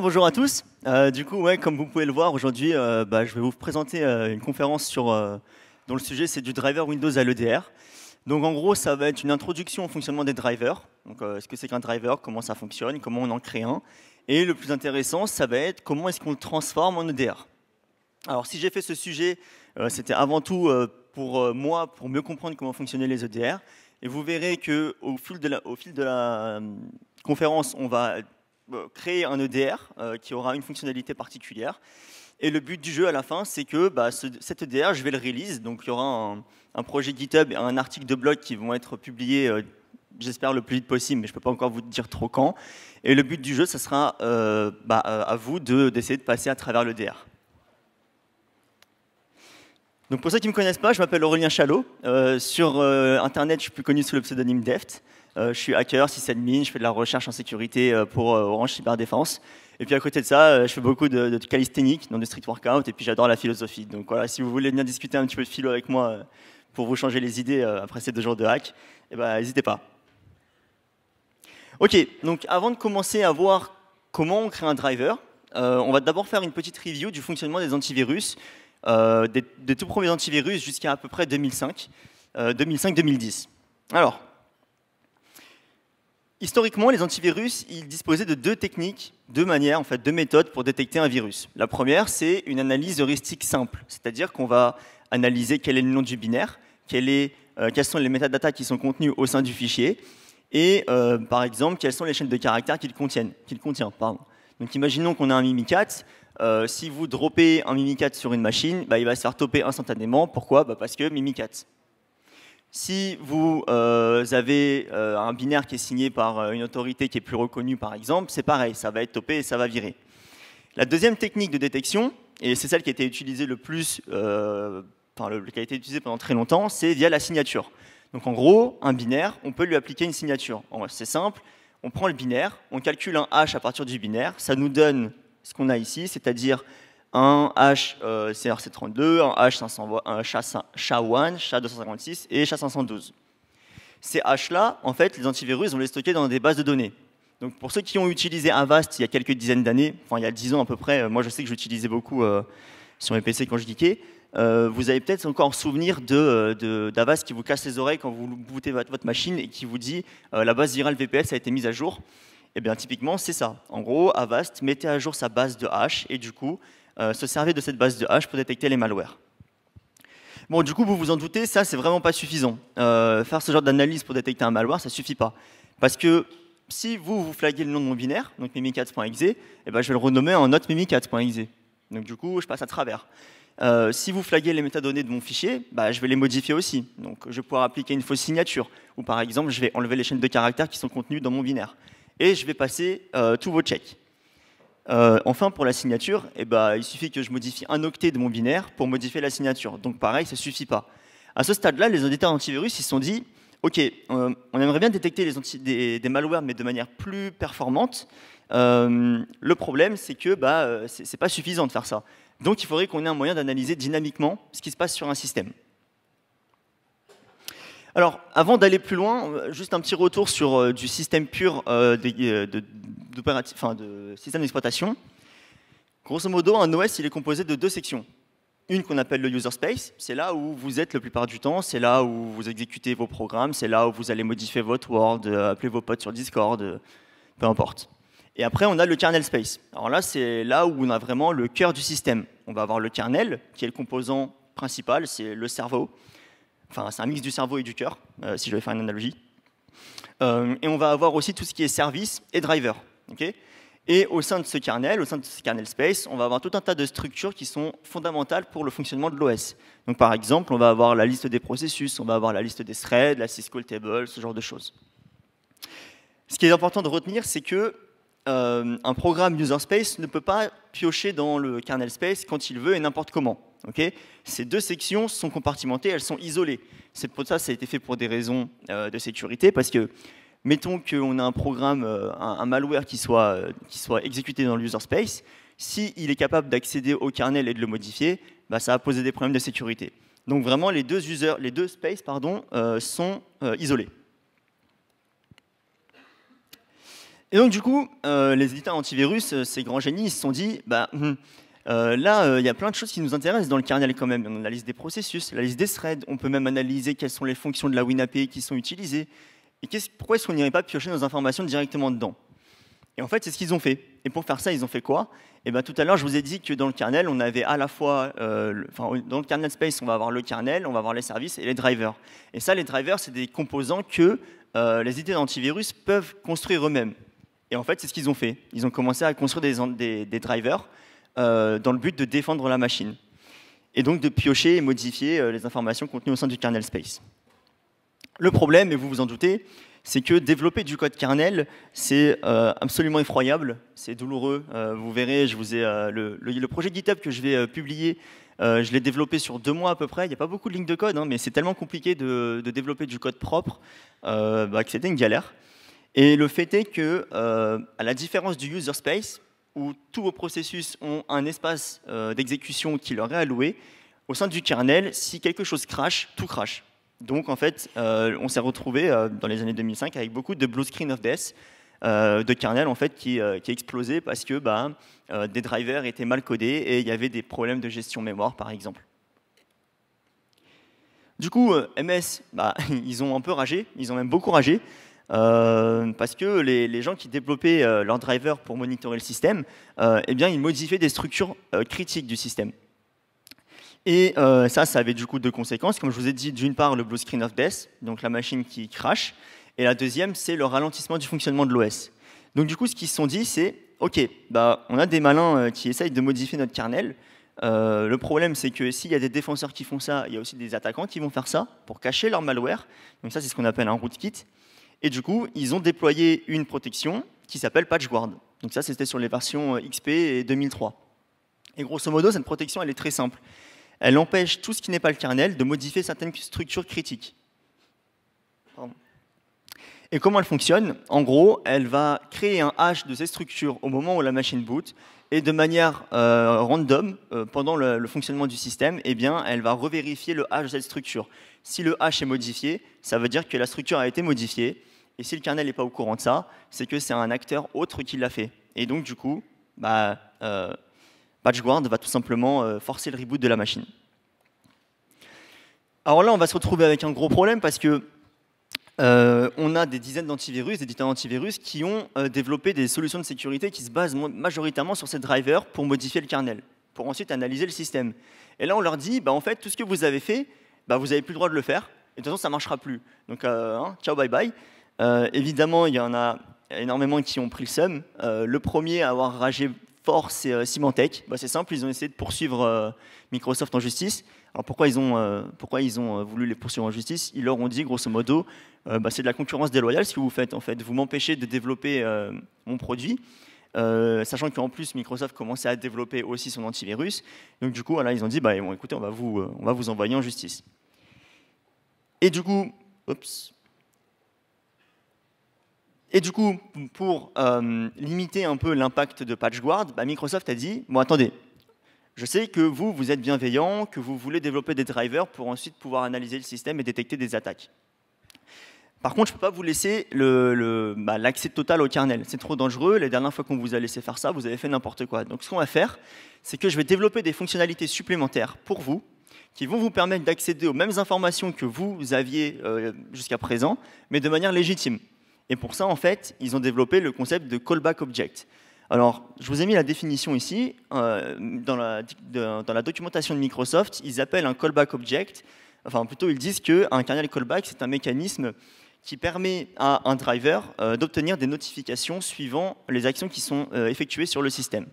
bonjour à tous. Euh, du coup, comme vous pouvez le voir, aujourd'hui, euh, bah, je vais vous présenter euh, une conférence sur, dont le sujet c'est du driver Windows à l'EDR. Donc en gros, ça va être une introduction au fonctionnement des drivers. Donc ce que c'est qu'un driver, comment ça fonctionne, comment on en crée un. Et le plus intéressant, ça va être comment est-ce qu'on le transforme en EDR. Alors si j'ai fait ce sujet, c'était avant tout pour moi, pour mieux comprendre comment fonctionnaient les EDR. Et vous verrez qu'au au fil de la conférence, on va euh, créer un EDR euh, qui aura une fonctionnalité particulière. Et le but du jeu à la fin, c'est que bah, cet EDR, je vais le release. Donc il y aura un, projet GitHub et un article de blog qui vont être publiés, euh, j'espère, le plus vite possible, mais je ne peux pas encore vous dire trop quand. Et le but du jeu, ce sera bah, à vous d'essayer de, passer à travers l'EDR. Donc pour ceux qui ne me connaissent pas, je m'appelle Aurélien Chalot. sur Internet, je suis plus connu sous le pseudonyme Deft. Euh, je suis hacker, sysadmin, je fais de la recherche en sécurité euh, pour euh, Orange Cyberdéfense. Et puis à côté de ça, je fais beaucoup de, de calisthénique, donc de street workout, et puis j'adore la philosophie. Donc voilà, si vous voulez venir discuter un petit peu de philo avec moi pour vous changer les idées après ces deux jours de hack, eh ben, n'hésitez pas. Ok, donc avant de commencer à voir comment on crée un driver, on va d'abord faire une petite review du fonctionnement des antivirus, des, tout premiers antivirus jusqu'à à peu près 2005, 2005-2010. Alors, Historiquement, les antivirus ils disposaient de deux techniques, deux manières, en fait, deux méthodes pour détecter un virus. La première, c'est une analyse heuristique simple, c'est-à-dire qu'on va analyser quel est le nom du binaire, quels euh, quelles sont les métadatas qui sont contenues au sein du fichier, et euh, par exemple, quelles sont les chaînes de caractères qu'il contient. Donc imaginons qu'on a un Mimikatz, euh, si vous droppez un Mimikatz sur une machine, bah, il va se faire toper instantanément. Pourquoi bah, Parce que Mimikatz... Si vous euh, avez euh, un binaire qui est signé par euh, une autorité qui est plus reconnue, par exemple, c'est pareil, ça va être topé et ça va virer. La deuxième technique de détection, et c'est celle qui a été utilisée le plus, enfin, qui a été utilisée pendant très longtemps, c'est via la signature. Donc en gros, un binaire, on peut lui appliquer une signature. C'est simple, on prend le binaire, on calcule un hash à partir du binaire, ça nous donne ce qu'on a ici, c'est-à-dire un HCRC32, euh, un, H500, un SHA-1, 256 et SHA-512. Ces H-là, en fait, les antivirus vont les stockés dans des bases de données. Donc pour ceux qui ont utilisé Avast il y a quelques dizaines d'années, enfin il y a 10 ans à peu près, euh, moi je sais que j'utilisais beaucoup euh, sur mes PC quand je geekais, vous avez peut-être encore souvenir d'Avast de, qui vous casse les oreilles quand vous bootez votre machine et qui vous dit la base virale VPS a été mise à jour. Eh bien typiquement c'est ça. En gros, Avast mettait à jour sa base de H et du coup euh, se servir de cette base de hash pour détecter les malwares. Bon, du coup, vous vous en doutez, ça, c'est vraiment pas suffisant. Euh, faire ce genre d'analyse pour détecter un malware, ça suffit pas. Parce que si vous, vous flaguez le nom de mon binaire, donc mimikatz.exe, eh ben, je vais le renommer en note Donc, du coup, je passe à travers. Euh, si vous flaguez les métadonnées de mon fichier, bah, je vais les modifier aussi. Donc, je vais pouvoir appliquer une fausse signature. Ou par exemple, je vais enlever les chaînes de caractères qui sont contenues dans mon binaire. Et je vais passer tous vos checks. Euh, enfin, pour la signature, eh ben, il suffit que je modifie un octet de mon binaire pour modifier la signature. Donc pareil, ça ne suffit pas. À ce stade-là, les auditeurs antivirus se sont dit, OK, euh, on aimerait bien détecter les des, malwares, mais de manière plus performante. Euh, le problème, c'est que bah, ce n'est pas suffisant de faire ça. Donc il faudrait qu'on ait un moyen d'analyser dynamiquement ce qui se passe sur un système. Alors, avant d'aller plus loin, euh, juste un petit retour sur euh, du système pur euh, d'exploitation. Grosso modo, un OS, il est composé de deux sections. Une qu'on appelle le user space, c'est là où vous êtes la plupart du temps, c'est là où vous exécutez vos programmes, c'est là où vous allez modifier votre Word, appeler vos potes sur Discord, peu importe. Et après, on a le kernel space. Alors là, c'est là où on a vraiment le cœur du système. On va avoir le kernel, qui est le composant principal, c'est le cerveau enfin c'est un mix du cerveau et du cœur, euh, si je vais faire une analogie. Euh, et on va avoir aussi tout ce qui est service et driver. et au sein de ce kernel, au sein de ce kernel space, on va avoir tout un tas de structures qui sont fondamentales pour le fonctionnement de l'OS. Donc par exemple, on va avoir la liste des processus, on va avoir la liste des threads, la syscall table, ce genre de choses. Ce qui est important de retenir, c'est que euh, un programme user space ne peut pas piocher dans le kernel space quand il veut et n'importe comment. Ces deux sections sont compartimentées, elles sont isolées. C'est pour ça ça a été fait pour des raisons euh, de sécurité, parce que mettons qu'on a un programme, euh, un, malware qui soit, euh, qui soit exécuté dans l'user space, s'il est capable d'accéder au kernel et de le modifier, bah, ça va poser des problèmes de sécurité. Donc vraiment, les deux, les deux spaces pardon, sont isolés. Et donc du coup, les éditeurs antivirus, ces grands génies, ils se sont dit, bah, hmm, euh, là, euh, il y a plein de choses qui nous intéressent dans le kernel quand même. On analyse des processus, la liste des threads, on peut même analyser quelles sont les fonctions de la WinAPI qui sont utilisées. Et pourquoi est-ce qu'on n'irait pas piocher nos informations directement dedans Et en fait, c'est ce qu'ils ont fait. Et pour faire ça, ils ont fait quoi Et eh ben, tout à l'heure, je vous ai dit que dans le kernel, on avait à la fois, euh, dans le kernel space, on va avoir le kernel, on va avoir les services et les drivers. Et ça, les drivers, c'est des composants que les idées d'antivirus peuvent construire eux-mêmes. Et en fait, c'est ce qu'ils ont fait. Ils ont commencé à construire des drivers euh, dans le but de défendre la machine, et donc de piocher et modifier euh, les informations contenues au sein du kernel space. Le problème, et vous vous en doutez, c'est que développer du code kernel, c'est euh, absolument effroyable, c'est douloureux. vous verrez, je vous ai, le, projet GitHub que je vais publier, je l'ai développé sur deux mois à peu près. Il n'y a pas beaucoup de lignes de code, hein, mais c'est tellement compliqué de, développer du code propre bah, que c'était une galère. Et le fait est que, à la différence du user space, où tous vos processus ont un espace euh, d'exécution qui leur est alloué, au sein du kernel, si quelque chose crache, tout crache. Donc en fait, euh, on s'est retrouvé euh, dans les années 2005 avec beaucoup de blue screen of death, de kernel en fait qui, qui explosé parce que bah, des drivers étaient mal codés et il y avait des problèmes de gestion mémoire par exemple. Du coup, MS, bah, ils ont un peu ragé, ils ont même beaucoup ragé, euh, parce que les, gens qui développaient leur leurs drivers pour monitorer le système, euh, eh bien, ils modifiaient des structures euh, critiques du système. Et ça, ça avait du coup deux conséquences. Comme je vous ai dit, d'une part, le blue screen of death, donc la machine qui crache, et la deuxième, c'est le ralentissement du fonctionnement de l'OS. Donc du coup, ce qu'ils se sont dit, c'est, OK, bah, on a des malins qui essayent de modifier notre kernel, le problème, c'est que s'il y a des défenseurs qui font ça, il y a aussi des attaquants qui vont faire ça pour cacher leur malware. Donc ça, c'est ce qu'on appelle un rootkit. Et du coup, ils ont déployé une protection qui s'appelle PatchGuard. Donc ça, c'était sur les versions euh, XP et 2003. Et grosso modo, cette protection, elle est très simple. Elle empêche tout ce qui n'est pas le kernel de modifier certaines structures critiques. Pardon. Et comment elle fonctionne En gros, elle va créer un hash de ces structures au moment où la machine boot, et de manière euh, random, euh, pendant le, fonctionnement du système, eh bien, elle va revérifier le hash de cette structure. Si le hash est modifié, ça veut dire que la structure a été modifiée, et si le kernel n'est pas au courant de ça, c'est que c'est un acteur autre qui l'a fait. Et donc, du coup, bah, euh, va tout simplement forcer le reboot de la machine. Alors là, on va se retrouver avec un gros problème parce que euh, on a des dizaines d'antivirus, des éditeurs d'antivirus qui ont euh, développé des solutions de sécurité qui se basent majoritairement sur ces drivers pour modifier le kernel, pour ensuite analyser le système. Et là, on leur dit, bah, en fait, tout ce que vous avez fait, bah, vous n'avez plus le droit de le faire, et de toute façon, ça ne marchera plus. Donc, euh, hein, ciao, bye bye. évidemment, il y en a énormément qui ont pris le seum. le premier à avoir ragé fort, c'est Symantec. Bah, c'est simple, ils ont essayé de poursuivre Microsoft en justice. Alors pourquoi ils ont, euh, pourquoi ils ont euh, voulu les poursuivre en justice Ils leur ont dit, grosso modo, euh, bah, c'est de la concurrence déloyale ce que vous faites en fait. Vous m'empêchez de développer mon produit, sachant qu'en plus Microsoft commençait à développer aussi son antivirus. Donc du coup, ils ont dit, bah, écoutez, on va, vous, on va vous envoyer en justice. Et du coup, Et du coup, pour limiter un peu l'impact de PatchGuard, bah, Microsoft a dit, bon attendez, je sais que vous, vous êtes bienveillant, que vous voulez développer des drivers pour ensuite pouvoir analyser le système et détecter des attaques. Par contre, je ne peux pas vous laisser bah, l'accès total au kernel. C'est trop dangereux. La dernière fois qu'on vous a laissé faire ça, vous avez fait n'importe quoi. Donc ce qu'on va faire, c'est que je vais développer des fonctionnalités supplémentaires pour vous qui vont vous permettre d'accéder aux mêmes informations que vous aviez euh, jusqu'à présent, mais de manière légitime. Et pour ça, en fait, ils ont développé le concept de callback object. Alors, je vous ai mis la définition ici. Euh, dans, la, documentation de Microsoft, ils appellent un callback object, enfin plutôt ils disent qu'un kernel callback, c'est un mécanisme qui permet à un driver euh, d'obtenir des notifications suivant les actions qui sont euh, effectuées sur le système.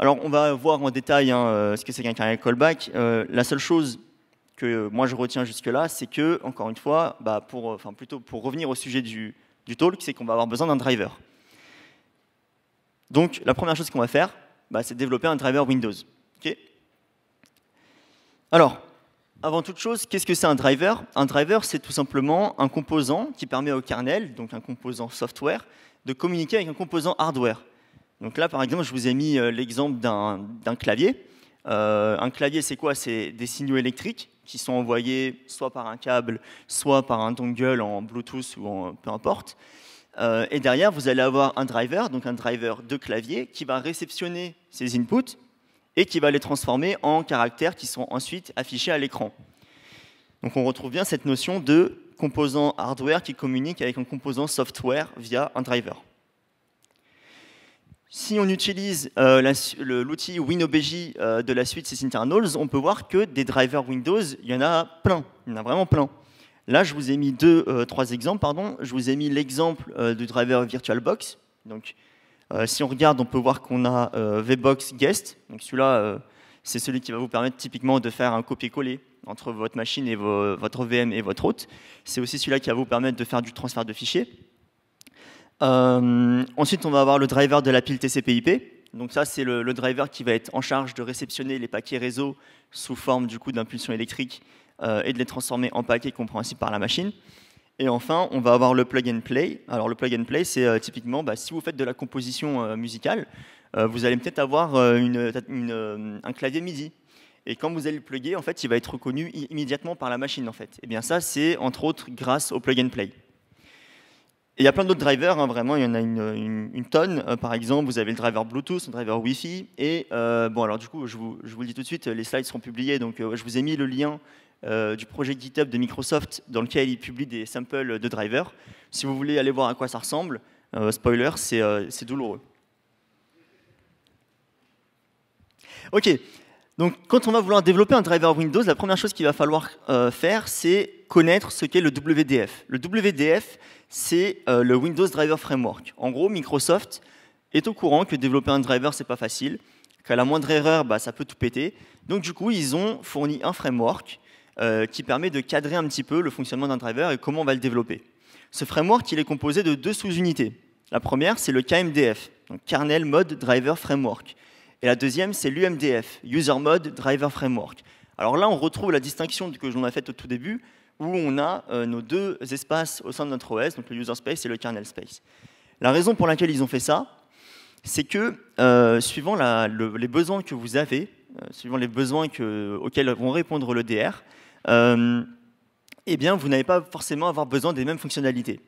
Alors, on va voir en détail hein, ce que c'est qu'un kernel callback. la seule chose que moi je retiens jusque-là, c'est que, encore une fois, bah, pour, plutôt pour revenir au sujet du talk, c'est qu'on va avoir besoin d'un driver. Donc la première chose qu'on va faire, bah, c'est développer un driver Windows. Alors, avant toute chose, qu'est-ce que c'est un driver Un driver, c'est tout simplement un composant qui permet au kernel, donc un composant software, de communiquer avec un composant hardware. Donc là, par exemple, je vous ai mis euh, l'exemple d'un clavier. Euh, un clavier, c'est quoi C'est des signaux électriques qui sont envoyés soit par un câble, soit par un dongle en Bluetooth ou en peu importe. Euh, et derrière, vous allez avoir un driver, donc un driver de clavier, qui va réceptionner ces inputs et qui va les transformer en caractères qui sont ensuite affichés à l'écran. Donc on retrouve bien cette notion de composant hardware qui communique avec un composant software via un driver. Si on utilise euh, l'outil WinOBJ euh, de la suite Sysinternals, on peut voir que des drivers Windows, il y en a plein, il y en a vraiment plein. Là, je vous ai mis deux, euh, trois exemples. Pardon. Je vous ai mis l'exemple euh, du driver VirtualBox. Donc, euh, si on regarde, on peut voir qu'on a VBox Guest. Donc, celui-là, c'est celui qui va vous permettre typiquement de faire un copier-coller entre votre machine et votre VM et votre hôte. C'est aussi celui-là qui va vous permettre de faire du transfert de fichiers. ensuite, on va avoir le driver de la pile TCP/IP. Donc ça, c'est le, le, driver qui va être en charge de réceptionner les paquets réseau sous forme du coup d'impulsion électrique euh, et de les transformer en paquets compréhensibles par la machine. Et enfin, on va avoir le plug and play. Alors le plug and play, c'est euh, typiquement, bah, si vous faites de la composition euh, musicale, vous allez peut-être avoir une, un clavier MIDI. Et quand vous allez le pluguer, en fait, il va être reconnu immédiatement par la machine, en fait. Et eh bien ça, c'est entre autres grâce au plug and play. il y a plein d'autres drivers, hein, vraiment, il y en a une, tonne. par exemple, vous avez le driver Bluetooth, le driver Wi-Fi. Et bon, alors du coup, je vous, le dis tout de suite, les slides seront publiés, donc je vous ai mis le lien euh, du projet GitHub de Microsoft dans lequel ils publient des samples de drivers. Si vous voulez aller voir à quoi ça ressemble, euh, spoiler, euh, c'est douloureux. Ok, donc quand on va vouloir développer un driver Windows, la première chose qu'il va falloir faire, c'est connaître ce qu'est le WDF. Le WDF, c'est le Windows Driver Framework. En gros, Microsoft est au courant que développer un driver, c'est pas facile qu'à la moindre erreur, bah, ça peut tout péter. Donc du coup, ils ont fourni un framework euh, qui permet de cadrer un petit peu le fonctionnement d'un driver et comment on va le développer. Ce framework, il est composé de deux sous-unités. La première, c'est le KMDF, donc Kernel Mode Driver Framework. Et la deuxième, c'est l'UMDF, User Mode Driver Framework. Alors là, on retrouve la distinction que j'en ai faite au tout début, où on a euh, nos deux espaces au sein de notre OS, donc le user space et le kernel space. La raison pour laquelle ils ont fait ça, c'est que euh, suivant les besoins que vous avez, suivant les besoins auxquels vont répondre le DR, euh, eh bien, vous n'allez pas forcément avoir besoin des mêmes fonctionnalités.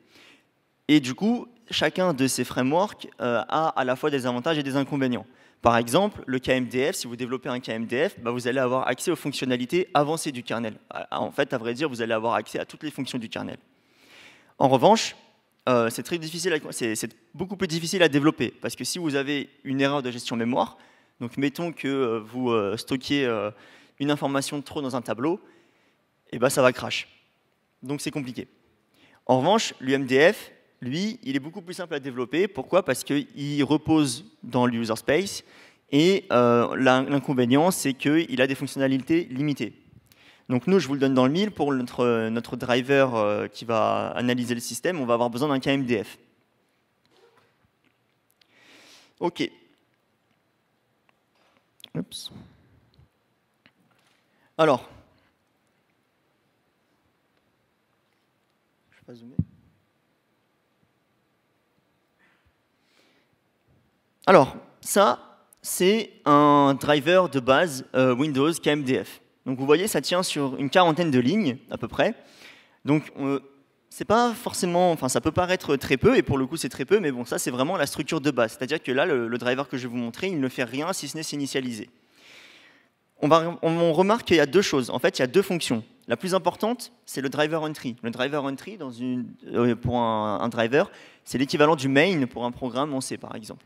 Et du coup, chacun de ces frameworks euh, a à la fois des avantages et des inconvénients. Par exemple, le KMDF, si vous développez un KMDF, bah, vous allez avoir accès aux fonctionnalités avancées du kernel. Ah, ah, en fait, à vrai dire, vous allez avoir accès à toutes les fonctions du kernel. En revanche, euh, c'est beaucoup plus difficile à développer parce que si vous avez une erreur de gestion mémoire, donc mettons que vous stockiez une information trop dans un tableau, et eh ben, ça va crash. Donc c'est compliqué. En revanche, l'UMDF, lui, il est beaucoup plus simple à développer. Pourquoi Parce qu'il repose dans l'user user space et euh, l'inconvénient, c'est qu'il a des fonctionnalités limitées. Donc nous, je vous le donne dans le mille, pour notre, notre driver euh, qui va analyser le système, on va avoir besoin d'un KMDF. OK. Alors, Alors, ça, c'est un driver de base euh, Windows KMDF. Donc vous voyez, ça tient sur une quarantaine de lignes, à peu près. Donc euh, c'est pas forcément, enfin ça peut paraître très peu, et pour le coup c'est très peu, mais bon, ça c'est vraiment la structure de base. C'est-à-dire que là, le, driver que je vais vous montrer, il ne fait rien si ce n'est s'initialiser. on remarque qu'il y a deux choses. En fait, il y a deux fonctions. La plus importante, c'est le driver entry. Le driver entry, dans euh, pour un, driver, c'est l'équivalent du main pour un programme en C, par exemple.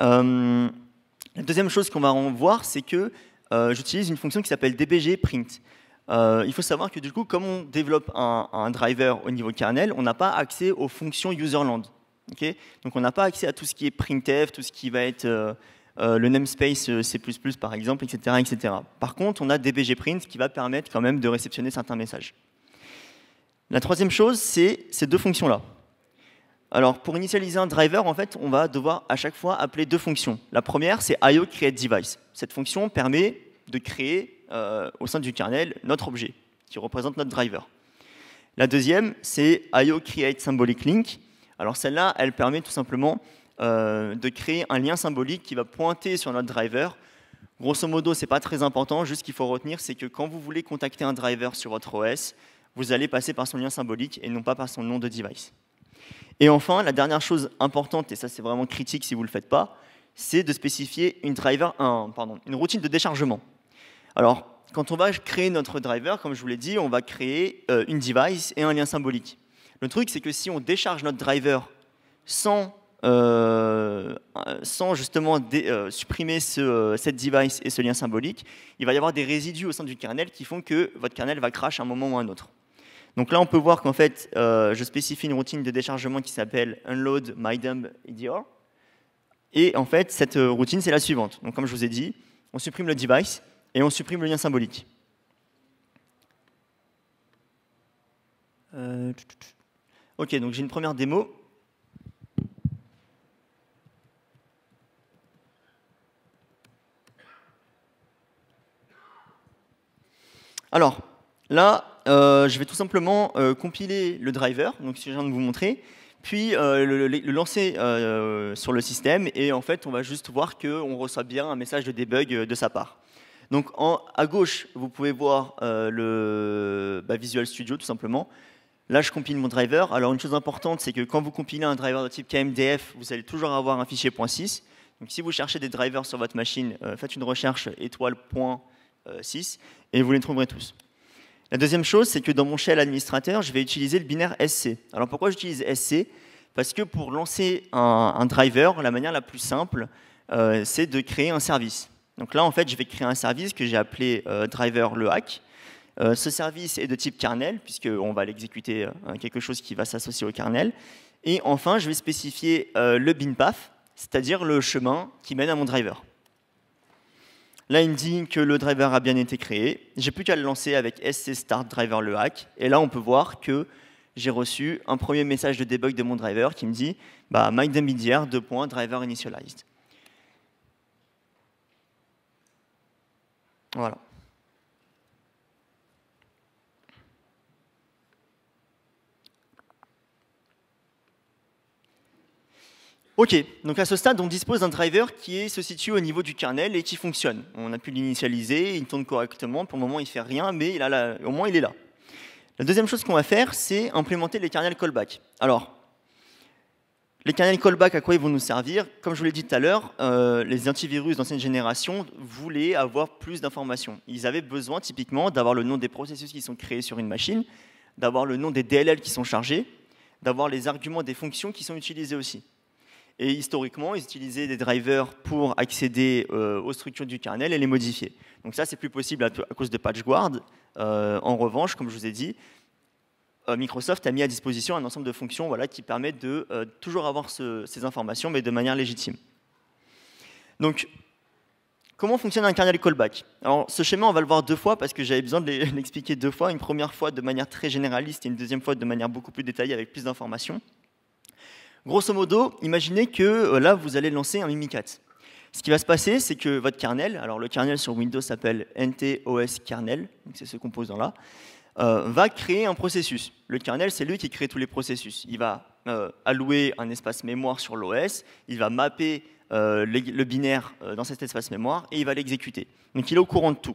Euh, la deuxième chose qu'on va voir, c'est que euh, j'utilise une fonction qui s'appelle dbg print. il faut savoir que du coup, comme on développe un, driver au niveau kernel, on n'a pas accès aux fonctions userland. Donc on n'a pas accès à tout ce qui est printf, tout ce qui va être euh, le namespace euh, C++ par exemple, etc., etc. Par contre, on a dbgprint qui va permettre quand même de réceptionner certains messages. La troisième chose, c'est ces deux fonctions-là. Alors, pour initialiser un driver, en fait, on va devoir à chaque fois appeler deux fonctions. La première, c'est IO create device. Cette fonction permet de créer euh, au sein du kernel notre objet qui représente notre driver. La deuxième, c'est IO create symbolic link. Alors celle-là, elle permet tout simplement euh, de créer un lien symbolique qui va pointer sur notre driver. Grosso modo, ce n'est pas très important, juste qu'il faut retenir, c'est que quand vous voulez contacter un driver sur votre OS, vous allez passer par son lien symbolique et non pas par son nom de device. Et enfin, la dernière chose importante, et ça c'est vraiment critique si vous ne le faites pas, c'est de spécifier une, driver, une routine de déchargement. Alors, quand on va créer notre driver, comme je vous l'ai dit, on va créer euh, une device et un lien symbolique. Le truc, c'est que si on décharge notre driver sans euh, sans justement euh, supprimer ce, euh, cette device et ce lien symbolique, il va y avoir des résidus au sein du kernel qui font que votre kernel va crash à un moment ou à un autre. Donc là, on peut voir qu'en fait, je spécifie une routine de déchargement qui s'appelle unload dump Et en fait, cette routine, c'est la suivante. Donc comme je vous ai dit, on supprime le device et on supprime le lien symbolique. Ok, donc j'ai une première démo Alors, là, euh, je vais tout simplement euh, compiler le driver, donc ce que je viens de vous montrer, puis euh, le, lancer sur le système, et en fait, on va juste voir qu'on reçoit bien un message de debug de sa part. Donc, à gauche, vous pouvez voir le bah, Visual Studio, tout simplement. Là, je compile mon driver. Alors, une chose importante, c'est que quand vous compilez un driver de type KMDF, vous allez toujours avoir un fichier .6. Donc, si vous cherchez des drivers sur votre machine, faites une recherche étoile 6, euh, et vous les trouverez tous. La deuxième chose, c'est que dans mon shell administrateur, je vais utiliser le binaire SC. Alors pourquoi j'utilise SC Parce que pour lancer un, driver, la manière la plus simple, euh, c'est de créer un service. Donc là, en fait, je vais créer un service que j'ai appelé euh, driver le hack. ce service est de type kernel, puisqu'on va l'exécuter quelque chose qui va s'associer au kernel. Et enfin, je vais spécifier le binpath, c'est-à-dire le chemin qui mène à mon driver. Là, il me dit que le driver a bien été créé. J'ai plus qu'à le lancer avec SC Start Driver le hack. Et là, on peut voir que j'ai reçu un premier message de debug de mon driver qui me dit bah, 2.driver driver initialized. Voilà. Ok, donc à ce stade, on dispose d'un driver qui se situe au niveau du kernel et qui fonctionne. On a pu l'initialiser, il tourne correctement, pour le moment il ne fait rien, mais au moins il est là. La deuxième chose qu'on va faire, c'est implémenter les kernels callback. Alors, les kernels callback, à quoi ils vont nous servir Comme je vous l'ai dit tout à l'heure, euh, les antivirus d'ancienne génération voulaient avoir plus d'informations. Ils avaient besoin typiquement d'avoir le nom des processus qui sont créés sur une machine, d'avoir le nom des DLL qui sont chargés, d'avoir les arguments des fonctions qui sont utilisées aussi. Et historiquement, ils utilisaient des drivers pour accéder euh, aux structures du kernel et les modifier. Donc ça, c'est plus possible à, cause de PatchGuard. Euh, en revanche, comme je vous ai dit, euh, Microsoft a mis à disposition un ensemble de fonctions voilà, qui permettent de toujours avoir ces informations, mais de manière légitime. Donc, comment fonctionne un kernel callback Alors, ce schéma, on va le voir deux fois parce que j'avais besoin de l'expliquer deux fois. Une première fois de manière très généraliste et une deuxième fois de manière beaucoup plus détaillée avec plus d'informations. Grosso modo, imaginez que euh, là, vous allez lancer un Mimikatz. Ce qui va se passer, c'est que votre kernel, alors le kernel sur Windows s'appelle NTOS kernel, c'est ce composant-là, euh, va créer un processus. Le kernel, c'est lui qui crée tous les processus. Il va euh, allouer un espace mémoire sur l'OS, il va mapper le, le, binaire dans cet espace mémoire et il va l'exécuter. Donc il est au courant de tout.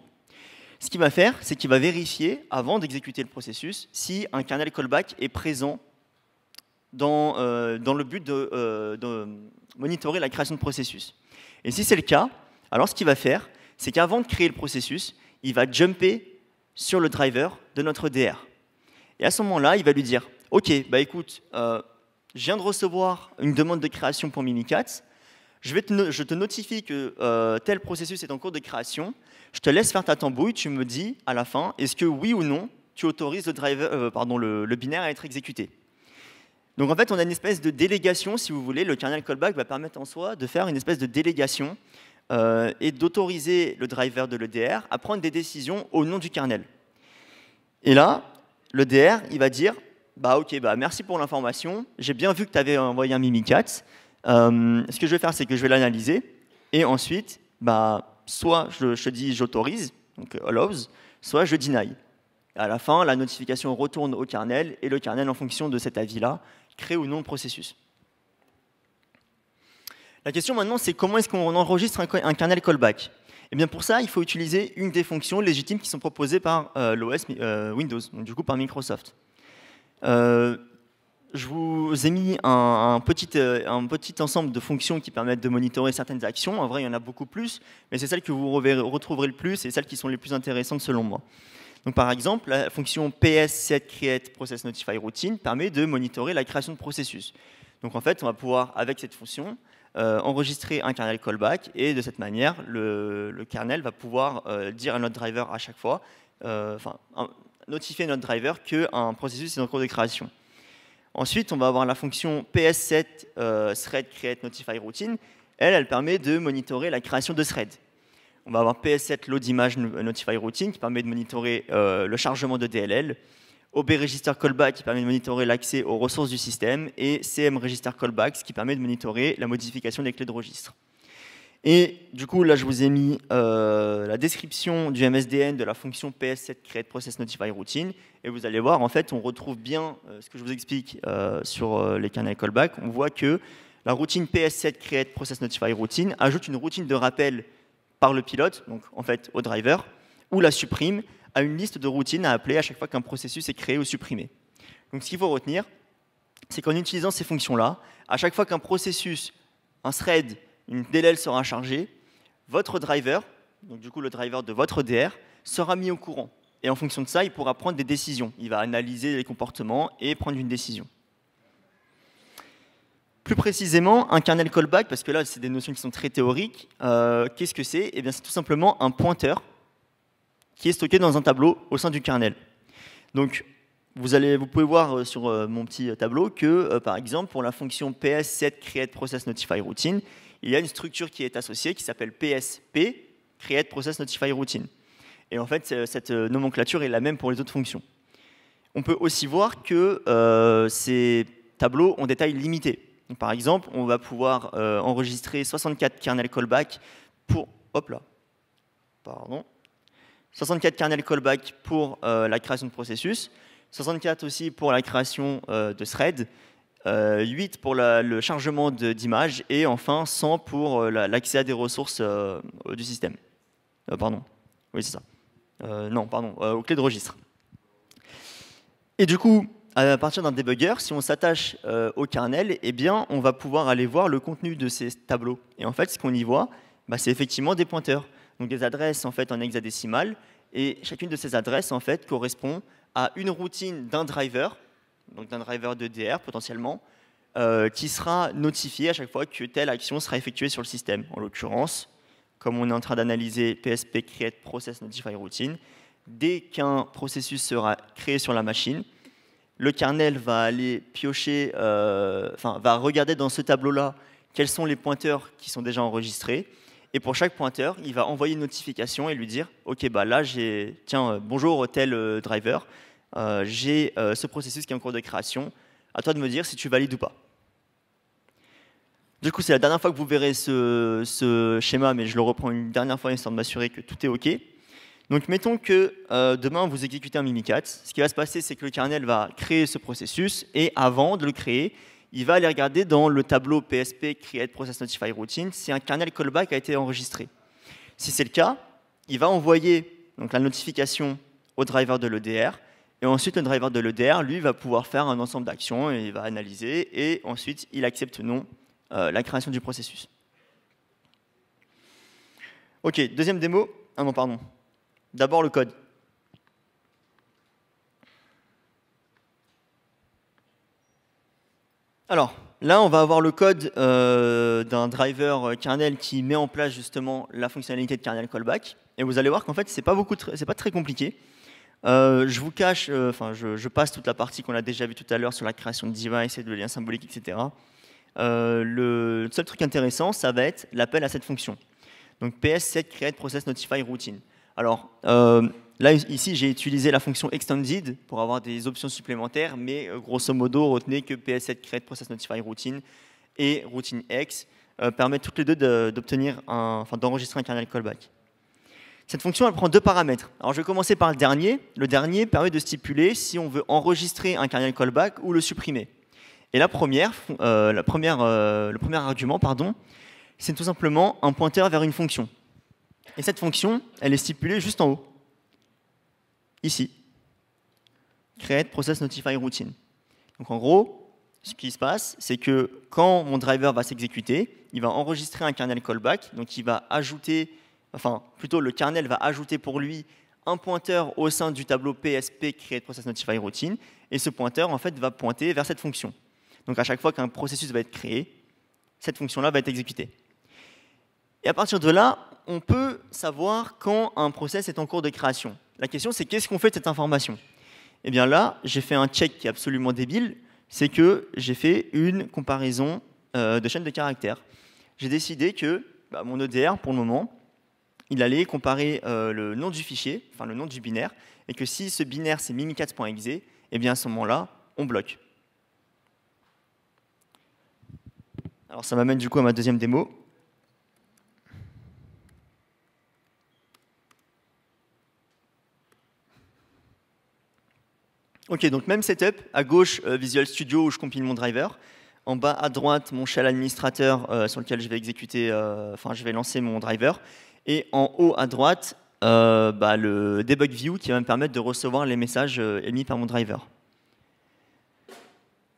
Ce qu'il va faire, c'est qu'il va vérifier, avant d'exécuter le processus, si un kernel callback est présent dans, euh, dans le but euh, de, monitorer la création de processus. Et si c'est le cas, alors ce qu'il va faire, c'est qu'avant de créer le processus, il va jumper sur le driver de notre DR. Et à ce moment-là, il va lui dire, OK, bah écoute, euh, je viens de recevoir une demande de création pour Mimikatz, je, vais te, je te notifie que tel processus est en cours de création, je te laisse faire ta tambouille, tu me dis à la fin, est-ce que oui ou non, tu autorises le, driver, pardon, le binaire à être exécuté donc en fait, on a une espèce de délégation, si vous voulez. Le kernel callback va permettre en soi de faire une espèce de délégation euh, et d'autoriser le driver de l'EDR à prendre des décisions au nom du kernel. Et là, l'EDR, il va dire, bah ok, bah merci pour l'information, j'ai bien vu que tu avais envoyé un Mimikatz. Euh, ce que je vais faire, c'est que je vais l'analyser, et ensuite, bah, soit je, je dis j'autorise, donc allows, soit je deny. À la fin, la notification retourne au kernel, et le kernel, en fonction de cet avis-là, créer ou non un processus. La question maintenant, c'est comment est-ce qu'on enregistre un, kernel callback Et eh bien pour ça, il faut utiliser une des fonctions légitimes qui sont proposées par euh, l'OS euh, Windows, donc du coup par Microsoft. Euh, je vous ai mis un, petit, ensemble de fonctions qui permettent de monitorer certaines actions. En vrai, il y en a beaucoup plus, mais c'est celles que vous retrouverez le plus et celles qui sont les plus intéressantes selon moi par exemple, la fonction ps 7 create process notify routine permet de monitorer la création de processus. Donc en fait, on va pouvoir, avec cette fonction, euh, enregistrer un kernel callback et de cette manière, le, kernel va pouvoir euh, dire à notre driver à chaque fois, euh, enfin, notifier notre driver qu'un processus est en cours de création. Ensuite, on va avoir la fonction ps 7 thread create notify routine. Elle, elle permet de monitorer la création de threads on va avoir PS7 load image notify Routine qui permet de monitorer euh, le chargement de DLL, OB register callback qui permet de monitorer l'accès aux ressources du système et CM register callbacks qui permet de monitorer la modification des clés de registre. Et du coup, là, je vous ai mis euh, la description du MSDN de la fonction PS7 create process notify routine. Et vous allez voir, en fait, on retrouve bien euh, ce que je vous explique sur les canaux callback. On voit que la routine PS7 create process notify routine ajoute une routine de rappel par le pilote, donc en fait au driver, ou la supprime à une liste de routines à appeler à chaque fois qu'un processus est créé ou supprimé. Donc ce qu'il faut retenir, c'est qu'en utilisant ces fonctions-là, à chaque fois qu'un processus, un thread, une DLL sera chargé, votre driver, donc du coup le driver de votre DR, sera mis au courant. Et en fonction de ça, il pourra prendre des décisions. Il va analyser les comportements et prendre une décision. Plus précisément, un kernel callback, parce que là, c'est des notions qui sont très théoriques. Euh, qu'est-ce que c'est Eh bien, c'est tout simplement un pointeur qui est stocké dans un tableau au sein du kernel. Donc, vous, allez, vous pouvez voir euh, sur euh, mon petit tableau que, par exemple, pour la fonction ps7 create process il y a une structure qui est associée qui s'appelle psp create process notify routine. Et en fait, cette nomenclature est la même pour les autres fonctions. On peut aussi voir que ces tableaux ont des tailles limitées. Par exemple, on va pouvoir euh, enregistrer 64 kernels callback pour... Hop Pardon. 64 kernel callback pour euh, la création de processus, 64 aussi pour la création euh, de threads, 8 pour le chargement d'images et enfin 100 pour l'accès à des ressources du système. pardon. Oui, c'est ça. non, pardon, aux clés de registre. Et du coup, à partir d'un debugger, si on s'attache euh, au kernel, eh bien, on va pouvoir aller voir le contenu de ces tableaux. Et en fait, ce qu'on y voit, bah, c'est effectivement des pointeurs, donc des adresses en fait en hexadécimal, et chacune de ces adresses en fait correspond à une routine d'un driver, donc d'un driver de DR potentiellement, euh, qui sera notifié à chaque fois que telle action sera effectuée sur le système. En l'occurrence, comme on est en train d'analyser PSP create process notify routine, dès qu'un processus sera créé sur la machine, le kernel va aller piocher, euh, enfin, va regarder dans ce tableau-là quels sont les pointeurs qui sont déjà enregistrés. Et pour chaque pointeur, il va envoyer une notification et lui dire Ok, bah là, j'ai, tiens, euh, bonjour, tel euh, driver, j'ai ce processus qui est en cours de création. À toi de me dire si tu valides ou pas. Du coup, c'est la dernière fois que vous verrez ce, ce, schéma, mais je le reprends une dernière fois histoire de m'assurer que tout est OK. Donc mettons que euh, demain vous exécutez un mini-cat. ce qui va se passer c'est que le kernel va créer ce processus et avant de le créer, il va aller regarder dans le tableau PSP create process notify routine si un kernel callback a été enregistré. Si c'est le cas, il va envoyer donc, la notification au driver de l'EDR et ensuite le driver de l'EDR lui va pouvoir faire un ensemble d'actions et il va analyser et ensuite il accepte ou non euh, la création du processus. Ok, deuxième démo. Ah non, pardon, D'abord le code. Alors, là, on va avoir le code euh, d'un driver euh, kernel qui met en place justement la fonctionnalité de kernel callback. Et vous allez voir qu'en fait, ce n'est pas, beaucoup, pas très compliqué. Euh, je vous cache, enfin, je, passe toute la partie qu'on a déjà vue tout à l'heure sur la création de device et de liens symboliques, etc. le seul truc intéressant, ça va être l'appel à cette fonction. Donc ps7 create process notify routine. Alors, euh, là, ici, j'ai utilisé la fonction extended pour avoir des options supplémentaires, mais euh, grosso modo, retenez que ps7 create process notify routine et routine X euh, permettent toutes les deux d'obtenir, d'enregistrer un kernel callback. Cette fonction, elle prend deux paramètres. Alors, je vais commencer par le dernier. Le dernier permet de stipuler si on veut enregistrer un kernel callback ou le supprimer. Et la première, la le premier argument, pardon, c'est tout simplement un pointeur vers une fonction. Et cette fonction, elle est stipulée juste en haut. Ici. Create process notify routine. Donc en gros, ce qui se passe, c'est que quand mon driver va s'exécuter, il va enregistrer un kernel callback, donc il va ajouter, enfin plutôt le kernel va ajouter pour lui un pointeur au sein du tableau PSP Create Process Notify Routine, et ce pointeur en fait va pointer vers cette fonction. Donc à chaque fois qu'un processus va être créé, cette fonction-là va être exécutée. Et à partir de là, on peut savoir quand un process est en cours de création. La question, c'est qu'est-ce qu'on fait de cette information Eh bien là, j'ai fait un check qui est absolument débile, c'est que j'ai fait une comparaison euh, de chaînes de caractères. J'ai décidé que bah, mon ODR, e pour le moment, il allait comparer euh, le nom du fichier, enfin le nom du binaire, et que si ce binaire c'est mimi4.exe, eh bien à ce moment-là, on bloque. Alors ça m'amène du coup à ma deuxième démo. Ok, donc même setup, à gauche euh, Visual Studio où je compile mon driver, en bas à droite mon shell administrateur euh, sur lequel je vais exécuter, euh, enfin je vais lancer mon driver, et en haut à droite bah, le debug view qui va me permettre de recevoir les messages émis par mon driver.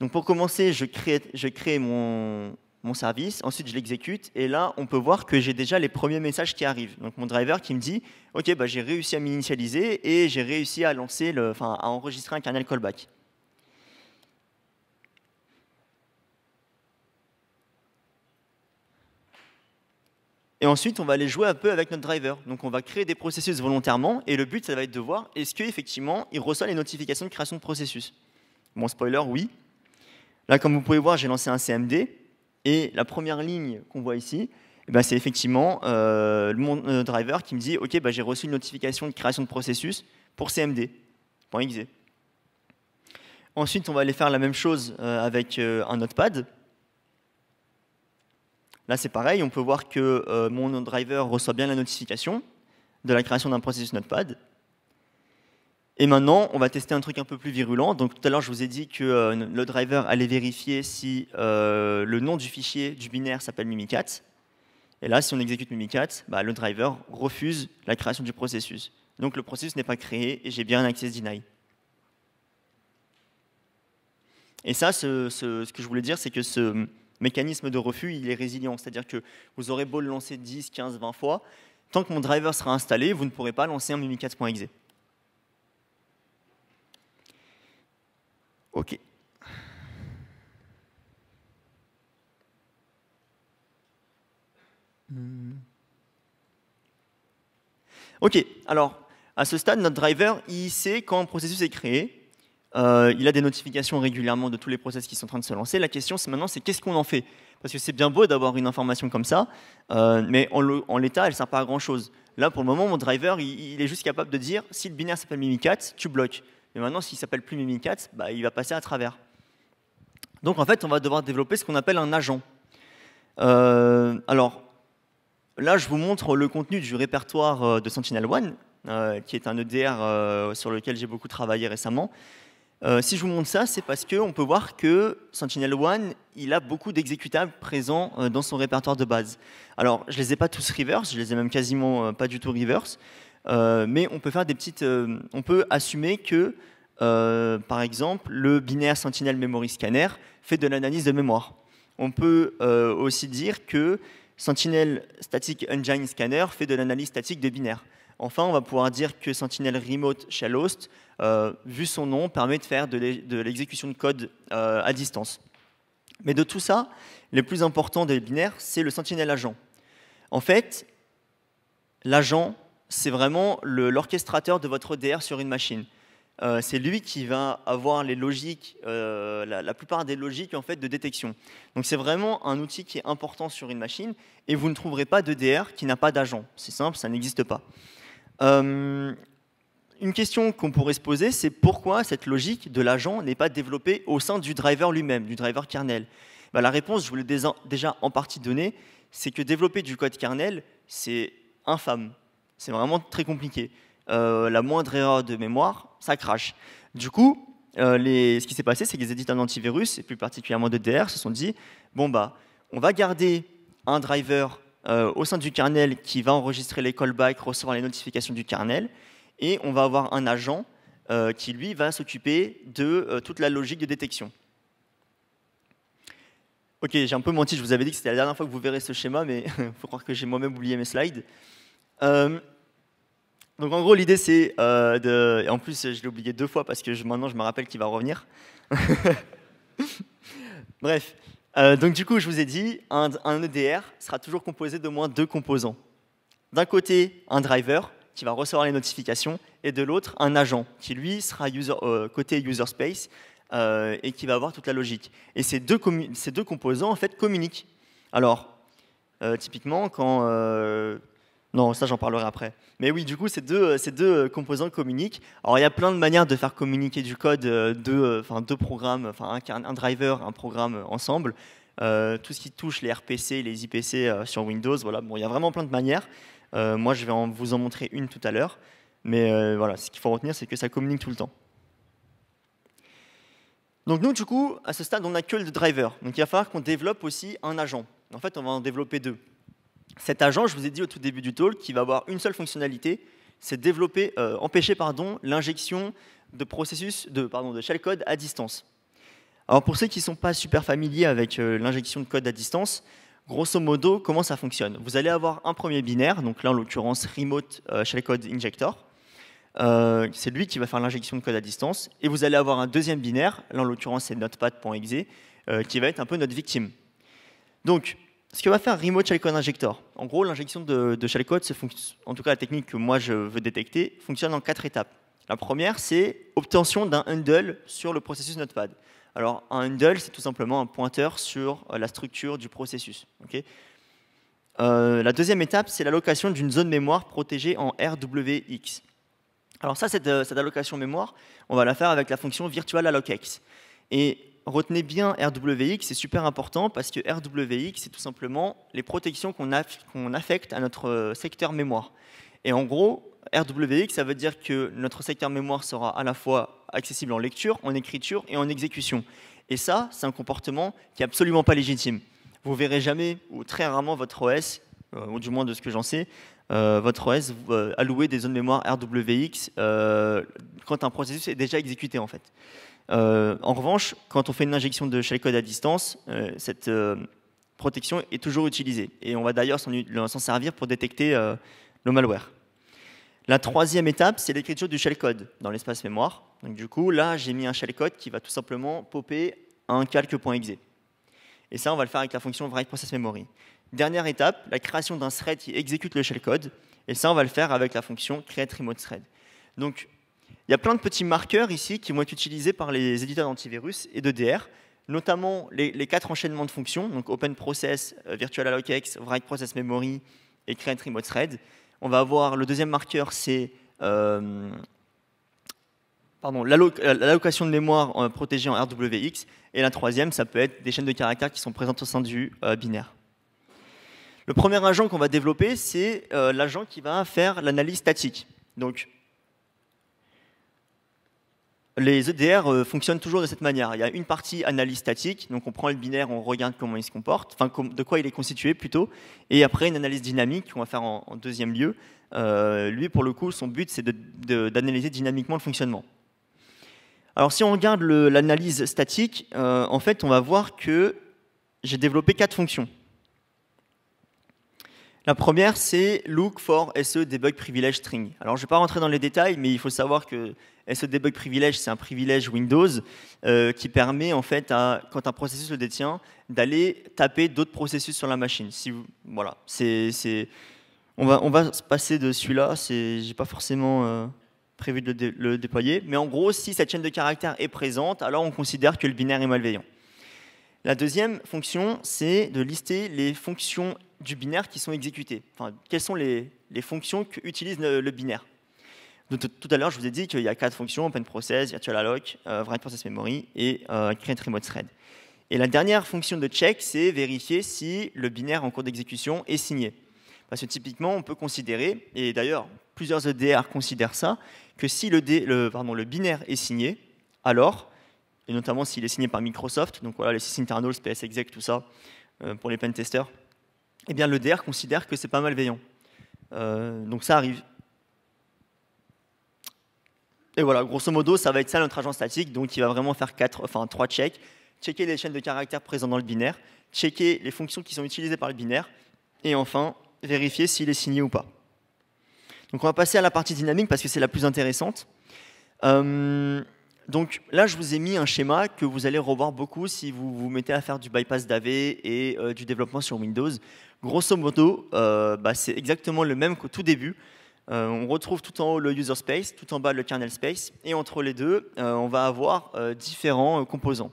Donc pour commencer, je crée, je crée mon, mon service, ensuite je l'exécute, et là on peut voir que j'ai déjà les premiers messages qui arrivent. Donc mon driver qui me dit, ok, bah, j'ai réussi à m'initialiser et j'ai réussi à lancer, le, enfin à enregistrer un kernel callback. Et ensuite, on va aller jouer un peu avec notre driver. Donc, on va créer des processus volontairement. Et le but, ça va être de voir est-ce qu'effectivement, il reçoit les notifications de création de processus. Bon, spoiler, oui. Là, comme vous pouvez voir, j'ai lancé un CMD. Et la première ligne qu'on voit ici, eh ben, c'est effectivement euh, mon euh, driver qui me dit Ok, bah, j'ai reçu une notification de création de processus pour cmd.exe. Ensuite, on va aller faire la même chose euh, avec un notepad. Là, c'est pareil, on peut voir que mon driver reçoit bien la notification de la création d'un processus notepad. Et maintenant, on va tester un truc un peu plus virulent. Donc tout à l'heure, je vous ai dit que euh, le driver allait vérifier si euh, le nom du fichier du binaire s'appelle Mimicat. Et là, si on exécute Mimicat, bah, le driver refuse la création du processus. Donc le processus n'est pas créé et j'ai bien un access deny. Et ça, ce, que je voulais dire, c'est que ce mécanisme de refus, il est résilient. C'est-à-dire que vous aurez beau le lancer 10, 15, 20 fois, tant que mon driver sera installé, vous ne pourrez pas lancer un mimicat.exe. OK. Hmm. OK, alors à ce stade, notre driver, il sait quand un processus est créé. Euh, il a des notifications régulièrement de tous les process qui sont en train de se lancer. La question c'est maintenant, c'est qu'est-ce qu'on en fait Parce que c'est bien beau d'avoir une information comme ça, euh, mais en l'état, elle ne sert pas à grand-chose. Là, pour le moment, mon driver, il, est juste capable de dire si le binaire s'appelle MimiCat, tu bloques. Et maintenant s'il s'appelle plus Mimikatz, bah, il va passer à travers. Donc en fait, on va devoir développer ce qu'on appelle un agent. Euh, alors là, je vous montre le contenu du répertoire euh, de sentinel One, euh, qui est un EDR sur lequel j'ai beaucoup travaillé récemment. si je vous montre ça, c'est parce qu'on peut voir que One, il a beaucoup d'exécutables présents dans son répertoire de base. Alors, je ne les ai pas tous reverse, je les ai même quasiment pas du tout reverse, euh, mais on peut faire des petites, euh, on peut assumer que, euh, par exemple, le binaire Sentinel Memory Scanner fait de l'analyse de mémoire. On peut aussi dire que Sentinel Static Engine Scanner fait de l'analyse statique de binaire. Enfin, on va pouvoir dire que Sentinel Remote Shell Host, vu son nom, permet de faire de l'exécution de code à distance. Mais de tout ça, le plus important des binaires, c'est le Sentinel agent. En fait, l'agent c'est vraiment l'orchestrateur de votre DR sur une machine. Euh, c'est lui qui va avoir les logiques, euh, la, plupart des logiques en fait de détection. Donc c'est vraiment un outil qui est important sur une machine et vous ne trouverez pas de DR qui n'a pas d'agent. C'est simple, ça n'existe pas. Euh, une question qu'on pourrait se poser, c'est pourquoi cette logique de l'agent n'est pas développée au sein du driver lui-même, du driver kernel bah, La réponse, je vous l'ai déjà en partie donnée, c'est que développer du code kernel, c'est infâme. C'est vraiment très compliqué. Euh, la moindre erreur de mémoire, ça crache. Du coup, euh, ce qui s'est passé, c'est que les éditeurs d'antivirus, et plus particulièrement de DR, se sont dit bon, bah, on va garder un driver euh, au sein du kernel qui va enregistrer les callbacks, recevoir les notifications du kernel, et on va avoir un agent qui, lui, va s'occuper de toute la logique de détection. Ok, j'ai un peu menti, je vous avais dit que c'était la dernière fois que vous verrez ce schéma, mais il faut croire que j'ai moi-même oublié mes slides. Euh, donc en gros, l'idée c'est euh, de... Et en plus, je l'ai oublié deux fois parce que maintenant je me rappelle qu'il va revenir. Bref, euh, donc du coup, je vous ai dit, un, EDR sera toujours composé de moins deux composants. D'un côté, un driver qui va recevoir les notifications, et de l'autre, un agent qui lui sera user, côté user space et qui va avoir toute la logique. Et ces deux, ces deux composants en fait communiquent. Alors, typiquement, quand non, ça j'en parlerai après. Mais oui, du coup, ces deux, euh, ces deux euh, composants communiquent. Alors, il y a plein de manières de faire communiquer du code, euh, deux, deux programmes, enfin, un, driver, un programme ensemble. tout ce qui touche les RPC, les IPC sur Windows, voilà. Bon, il y a vraiment plein de manières. moi, je vais vous en montrer une tout à l'heure. Mais voilà, ce qu'il faut retenir, c'est que ça communique tout le temps. Donc nous, du coup, à ce stade, on n'a que le driver. Donc il va falloir qu'on développe aussi un agent. En fait, on va en développer deux cet agent, je vous ai dit au tout début du talk, qui va avoir une seule fonctionnalité, c'est développer, euh, empêcher pardon, l'injection de processus de, pardon, de shellcode à distance. Alors pour ceux qui ne sont pas super familiers avec euh, l'injection de code à distance, grosso modo, comment ça fonctionne Vous allez avoir un premier binaire, donc là en l'occurrence Remote euh, Shellcode Injector. c'est lui qui va faire l'injection de code à distance. Et vous allez avoir un deuxième binaire, là en l'occurrence c'est notepad.exe, qui va être un peu notre victime. Donc ce que va faire Remote Shellcode Injector, en gros, l'injection de, de shellcode, en tout cas la technique que moi je veux détecter, fonctionne en quatre étapes. La première, c'est obtention d'un handle sur le processus Notepad. Alors, un handle, c'est tout simplement un pointeur sur euh, la structure du processus. Euh, la deuxième étape, c'est l'allocation d'une zone mémoire protégée en RWX. Alors ça, euh, cette, allocation mémoire, on va la faire avec la fonction virtual retenez bien RWX, c'est super important parce que RWX, c'est tout simplement les protections qu'on affecte à notre euh, secteur mémoire. Et en gros, RWX, ça veut dire que notre secteur mémoire sera à la fois accessible en lecture, en écriture et en exécution. Et ça, c'est un comportement qui est absolument pas légitime. Vous verrez jamais ou très rarement votre OS, euh, ou du moins de ce que j'en sais, euh, votre OS allouer des zones mémoire RWX quand un processus est déjà exécuté en fait. Euh, en revanche, quand on fait une injection de shellcode à distance, euh, cette euh, protection est toujours utilisée. Et on va d'ailleurs s'en servir pour détecter le malware. La troisième étape, c'est l'écriture du shellcode dans l'espace mémoire. Donc, du coup, là, j'ai mis un shellcode qui va tout simplement popper un calque.exe. Et ça, on va le faire avec la fonction write process memory. Dernière étape, la création d'un thread qui exécute le shellcode. Et ça, on va le faire avec la fonction create thread. Donc, il y a plein de petits marqueurs ici qui vont être utilisés par les éditeurs d'antivirus et de DR, notamment les, quatre enchaînements de fonctions, donc Open Process, euh, Virtual AllocX, Write Process Memory et Create Remote Thread. On va avoir le deuxième marqueur, c'est euh, euh, l'allocation de mémoire protégée en RWX. Et la troisième, ça peut être des chaînes de caractères qui sont présentes au sein du binaire. Le premier agent qu'on va développer, c'est l'agent qui va faire l'analyse statique. Donc, les EDR euh, fonctionnent toujours de cette manière. Il y a une partie analyse statique, donc on prend le binaire, on regarde comment il se comporte, enfin de quoi il est constitué plutôt, et après une analyse dynamique qu'on va faire en, deuxième lieu. Euh, lui, pour le coup, son but, c'est d'analyser dynamiquement le fonctionnement. Alors si on regarde l'analyse statique, euh, en fait, on va voir que j'ai développé quatre fonctions. La première, c'est look for SE debug privilege string. Alors, je ne vais pas rentrer dans les détails, mais il faut savoir que et ce debug privilège, c'est un privilège Windows euh, qui permet, en fait, à, quand un processus le détient, d'aller taper d'autres processus sur la machine. Si voilà, c'est, on, va, on va se passer de celui-là. Je n'ai pas forcément euh, prévu de le, déployer. Mais en gros, si cette chaîne de caractères est présente, alors on considère que le binaire est malveillant. La deuxième fonction, c'est de lister les fonctions du binaire qui sont exécutées. quelles sont les, les fonctions qu'utilise utilise le binaire tout à l'heure, je vous ai dit qu'il y a quatre fonctions, Open Process, Virtual Alloc, euh, Write Process Memory et euh, CreateRemoteThread. Thread. Et la dernière fonction de check, c'est vérifier si le binaire en cours d'exécution est signé. Parce que typiquement, on peut considérer, et d'ailleurs, plusieurs EDR considèrent ça, que si le, binaire est signé, alors, et notamment s'il est signé par Microsoft, donc voilà, les sysinternals, PSExec, tout ça, euh, pour les pentesters, eh bien l'EDR considère que c'est pas malveillant. donc ça arrive. Et voilà, grosso modo, ça va être ça notre agent statique. Donc, il va vraiment faire quatre, enfin, trois checks. Checker les chaînes de caractères présentes dans le binaire, checker les fonctions qui sont utilisées par le binaire, et enfin, vérifier s'il est signé ou pas. Donc, on va passer à la partie dynamique parce que c'est la plus intéressante. Euh, donc là, je vous ai mis un schéma que vous allez revoir beaucoup si vous vous mettez à faire du bypass d'AV et euh, du développement sur Windows. Grosso modo, euh, bah, c'est exactement le même qu'au tout début, euh, on retrouve tout en haut le user space, tout en bas le kernel space, et entre les deux, euh, on va avoir euh, différents composants.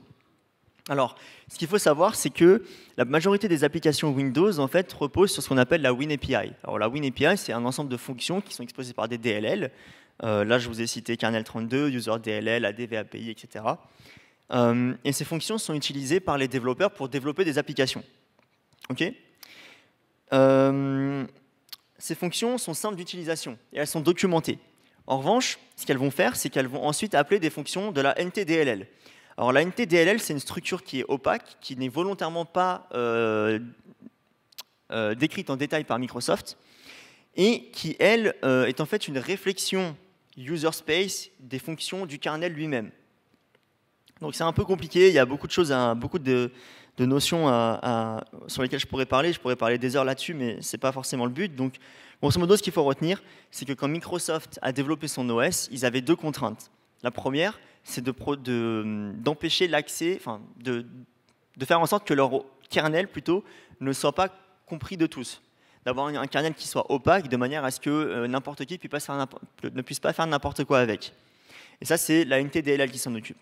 Alors, ce qu'il faut savoir, c'est que la majorité des applications Windows, en fait, reposent sur ce qu'on appelle la WinAPI. Alors, la WinAPI, c'est un ensemble de fonctions qui sont exposées par des DLL. là, je vous ai cité kernel32, user DLL, ADVAPI, etc. et ces fonctions sont utilisées par les développeurs pour développer des applications. OK ces fonctions sont simples d'utilisation et elles sont documentées. En revanche, ce qu'elles vont faire, c'est qu'elles vont ensuite appeler des fonctions de la NTDLL. Alors la NTDLL, c'est une structure qui est opaque, qui n'est volontairement pas euh, euh, décrite en détail par Microsoft, et qui, elle, euh, est en fait une réflexion user space des fonctions du kernel lui-même. Donc c'est un peu compliqué, il y a beaucoup de choses, à, beaucoup de, de notions à, sur lesquelles je pourrais parler. Je pourrais parler des heures là-dessus, mais ce n'est pas forcément le but. Donc, grosso modo, ce qu'il faut retenir, c'est que quand Microsoft a développé son OS, ils avaient deux contraintes. La première, c'est d'empêcher de, l'accès, enfin, de, de faire en sorte que leur kernel, plutôt, ne soit pas compris de tous d'avoir un kernel qui soit opaque de manière à ce que euh, n'importe qui puisse pas faire ne puisse pas faire n'importe quoi avec. Et ça, c'est la NTDLL qui s'en occupe.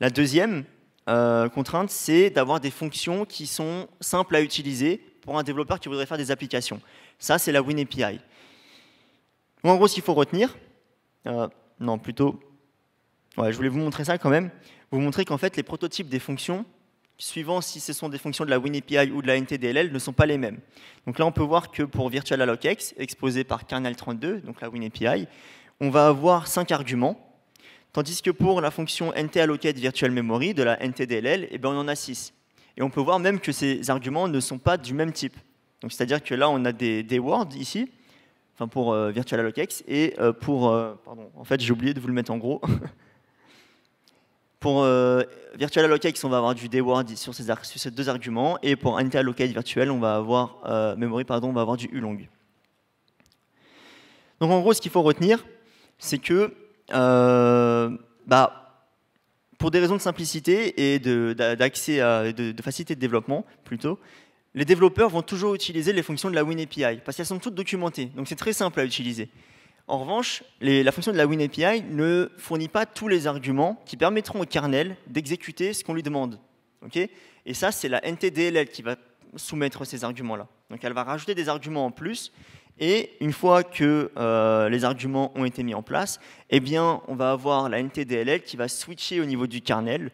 La deuxième, euh, contrainte, c'est d'avoir des fonctions qui sont simples à utiliser pour un développeur qui voudrait faire des applications. Ça, c'est la WinAPI. En gros, s'il faut retenir, euh, non, plutôt, je voulais vous montrer ça quand même, vous montrer qu'en fait, les prototypes des fonctions, suivant si ce sont des fonctions de la WinAPI ou de la NTDLL, ne sont pas les mêmes. Donc là, on peut voir que pour VirtualAlloCX, exposé par Kernel32, donc la WinAPI, on va avoir cinq arguments Tandis que pour la fonction NT allocate memory de la NTDLL, eh ben, on en a 6. Et on peut voir même que ces arguments ne sont pas du même type. Donc c'est-à-dire que là, on a des, des words ici, enfin pour euh, et euh, pour, euh, pardon, en fait, j'ai oublié de vous le mettre en gros. pour virtual on va avoir du des sur ces, deux arguments, et pour NT on va avoir memory, pardon, on va avoir du ulong. Donc en gros, ce qu'il faut retenir, c'est que euh, bah, pour des raisons de simplicité et d'accès de, de, facilité de développement plutôt, les développeurs vont toujours utiliser les fonctions de la WinAPI parce qu'elles sont toutes documentées, donc c'est très simple à utiliser. En revanche, la fonction de la WinAPI ne fournit pas tous les arguments qui permettront au kernel d'exécuter ce qu'on lui demande. et ça, c'est la NTDLL qui va soumettre ces arguments-là. Donc elle va rajouter des arguments en plus et une fois que euh, les arguments ont été mis en place, eh bien, on va avoir la NTDLL qui va switcher au niveau du kernel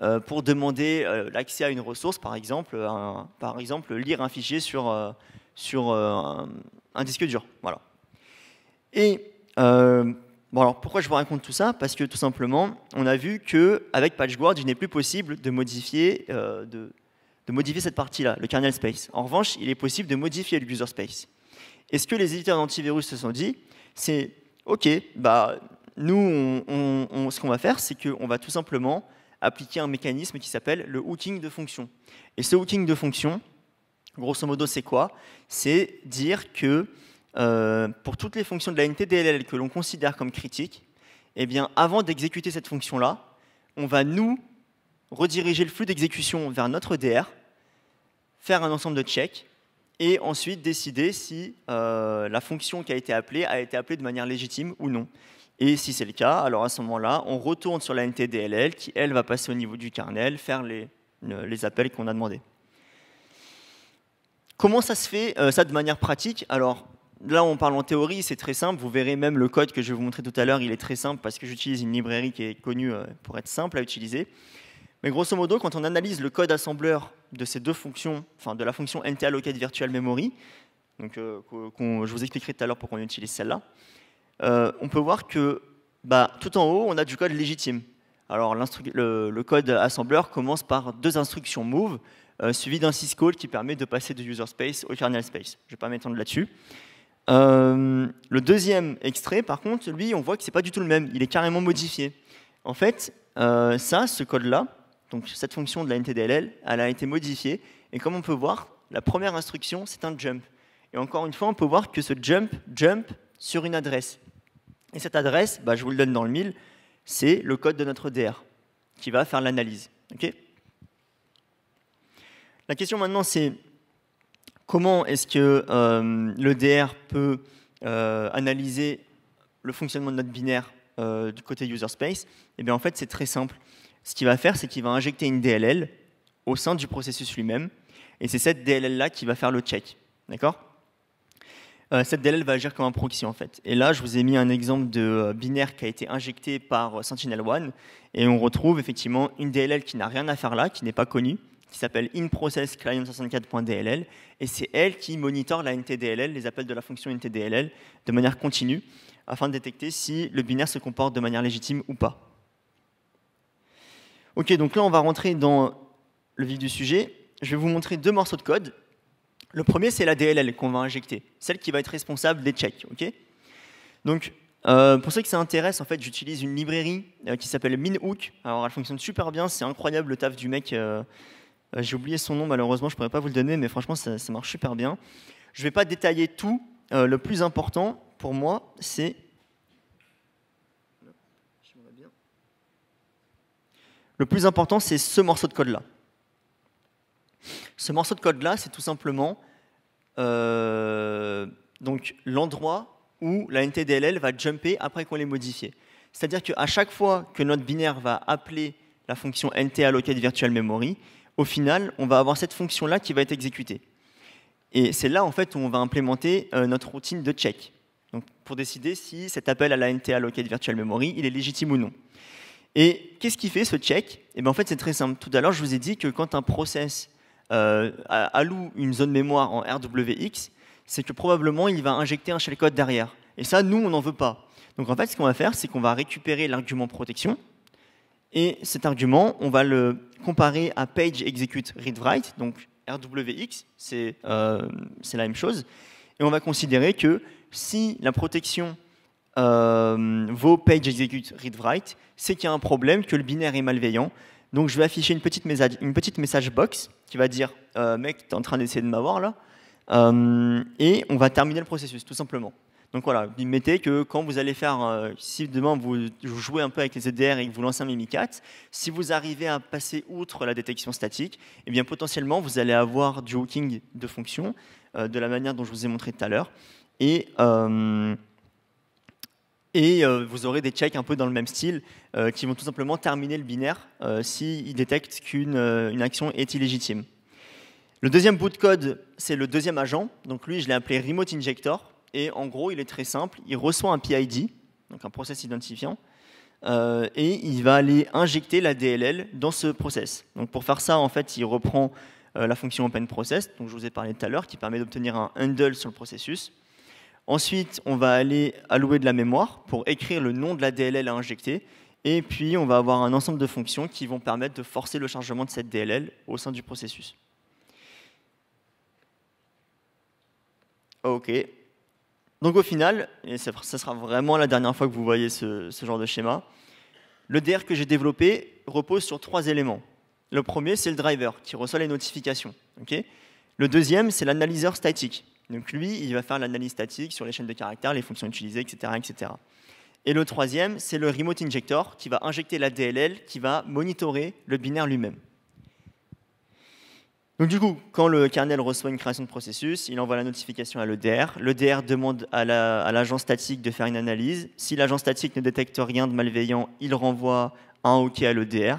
euh, pour demander euh, l'accès à une ressource, par exemple, par exemple lire un fichier sur, sur un, disque dur. Voilà. Et pourquoi je vous raconte tout ça Parce que tout simplement, on a vu qu'avec PatchGuard, il n'est plus possible de modifier, de, de modifier cette partie-là, le kernel space. En revanche, il est possible de modifier le user space. Et ce que les éditeurs d'antivirus se sont dit, c'est OK, bah, nous, on, ce qu'on va faire, c'est qu'on va tout simplement appliquer un mécanisme qui s'appelle le hooking de fonction. Et ce hooking de fonction, grosso modo, c'est quoi C'est dire que euh, pour toutes les fonctions de la NTDLL que l'on considère comme critiques, eh bien, avant d'exécuter cette fonction-là, on va nous rediriger le flux d'exécution vers notre DR, faire un ensemble de checks, et ensuite décider si euh, la fonction qui a été appelée a été appelée de manière légitime ou non. Et si c'est le cas, alors à ce moment-là, on retourne sur la NTDLL qui, elle, va passer au niveau du kernel, faire les, appels qu'on a demandés. Comment ça se fait, euh, ça, de manière pratique Alors, là, on parle en théorie, c'est très simple. Vous verrez même le code que je vais vous montrer tout à l'heure, il est très simple parce que j'utilise une librairie qui est connue euh, pour être simple à utiliser. Mais grosso modo, quand on analyse le code assembleur de ces deux fonctions, enfin de la fonction ntallocate virtual memory, donc, euh, je vous expliquerai tout à l'heure pourquoi on utilise celle-là, euh, on peut voir que bah, tout en haut, on a du code légitime. Alors le, code assembleur commence par deux instructions move, euh, suivies d'un syscall qui permet de passer de user space au kernel space. Je ne vais pas m'étendre là-dessus. le deuxième extrait, par contre, lui, on voit que ce n'est pas du tout le même. Il est carrément modifié. En fait, ça, ce code-là, donc cette fonction de la NTDLL, elle a été modifiée. Et comme on peut voir, la première instruction, c'est un jump. Et encore une fois, on peut voir que ce jump, jump sur une adresse. Et cette adresse, bah, je vous le donne dans le 1000, c'est le code de notre DR qui va faire l'analyse. la question maintenant, c'est comment est-ce que euh, le DR peut euh, analyser le fonctionnement de notre binaire euh, du côté user space Eh bien, en fait, c'est très simple ce qu'il va faire, c'est qu'il va injecter une DLL au sein du processus lui-même, et c'est cette DLL-là qui va faire le check. D'accord euh, Cette DLL va agir comme un proxy, en fait. Et là, je vous ai mis un exemple de euh, binaire qui a été injecté par euh, sentinel One, et on retrouve effectivement une DLL qui n'a rien à faire là, qui n'est pas connue, qui s'appelle inprocessclient 64dll et c'est elle qui monitore la NTDLL, les appels de la fonction NTDLL, de manière continue, afin de détecter si le binaire se comporte de manière légitime ou pas. Ok, donc là, on va rentrer dans le vif du sujet. Je vais vous montrer deux morceaux de code. Le premier, c'est la DLL qu'on va injecter, celle qui va être responsable des checks. Ok donc, euh, pour ceux qui ça intéresse, en fait, j'utilise une librairie euh, qui s'appelle MinHook. Alors, elle fonctionne super bien, c'est incroyable le taf du mec. Euh, j'ai oublié son nom, malheureusement, je ne pourrais pas vous le donner, mais franchement, ça, ça marche super bien. Je ne vais pas détailler tout. le plus important, pour moi, c'est Le plus important, c'est ce morceau de code-là. Ce morceau de code-là, c'est tout simplement euh, donc l'endroit où la NTDLL va jumper après qu'on l'ait modifié. C'est-à-dire qu'à chaque fois que notre binaire va appeler la fonction NT virtual memory, au final, on va avoir cette fonction-là qui va être exécutée. Et c'est là, en fait, où on va implémenter euh, notre routine de check. Donc, pour décider si cet appel à la NT virtual memory, il est légitime ou non. Et qu'est-ce qui fait ce check Et eh bien en fait, c'est très simple. Tout à l'heure, je vous ai dit que quand un process euh, alloue une zone mémoire en RWX, c'est que probablement il va injecter un shellcode derrière. Et ça, nous, on n'en veut pas. Donc en fait, ce qu'on va faire, c'est qu'on va récupérer l'argument protection, et cet argument, on va le comparer à page execute read write, donc RWX, euh, c'est la même chose, et on va considérer que si la protection euh, vos pages execute read write, c'est qu'il y a un problème, que le binaire est malveillant. Donc je vais afficher une petite message, une petite message box qui va dire euh, mec, t'es en train d'essayer de m'avoir là. Euh, et on va terminer le processus tout simplement. Donc voilà, vous mettez que quand vous allez faire, si demain vous jouez un peu avec les EDR et que vous lancez un Mimicat, si vous arrivez à passer outre la détection statique, et eh bien potentiellement vous allez avoir du hooking de fonction, de la manière dont je vous ai montré tout à l'heure. Et et euh, vous aurez des checks un peu dans le même style euh, qui vont tout simplement terminer le binaire euh, s'il détecte qu'une une action est illégitime. Le deuxième bout de code, c'est le deuxième agent. Donc lui, je l'ai appelé Remote Injector. Et en gros, il est très simple. Il reçoit un PID, donc un process identifiant, et il va aller injecter la DLL dans ce process. Donc pour faire ça, en fait, il reprend la fonction OpenProcess, dont je vous ai parlé tout à l'heure, qui permet d'obtenir un handle sur le processus. Ensuite, on va aller allouer de la mémoire pour écrire le nom de la DLL à injecter. Et puis, on va avoir un ensemble de fonctions qui vont permettre de forcer le chargement de cette DLL au sein du processus. OK. Donc au final, et ce sera vraiment la dernière fois que vous voyez ce, genre de schéma, le DR que j'ai développé repose sur trois éléments. Le premier, c'est le driver qui reçoit les notifications. Ok. le deuxième, c'est l'analyseur statique donc lui, il va faire l'analyse statique sur les chaînes de caractères, les fonctions utilisées, etc. etc. Et le troisième, c'est le remote injector qui va injecter la DLL, qui va monitorer le binaire lui-même. Donc du coup, quand le kernel reçoit une création de processus, il envoie la notification à l'EDR. L'EDR demande à l'agent statique de faire une analyse. Si l'agent statique ne détecte rien de malveillant, il renvoie un OK à l'EDR.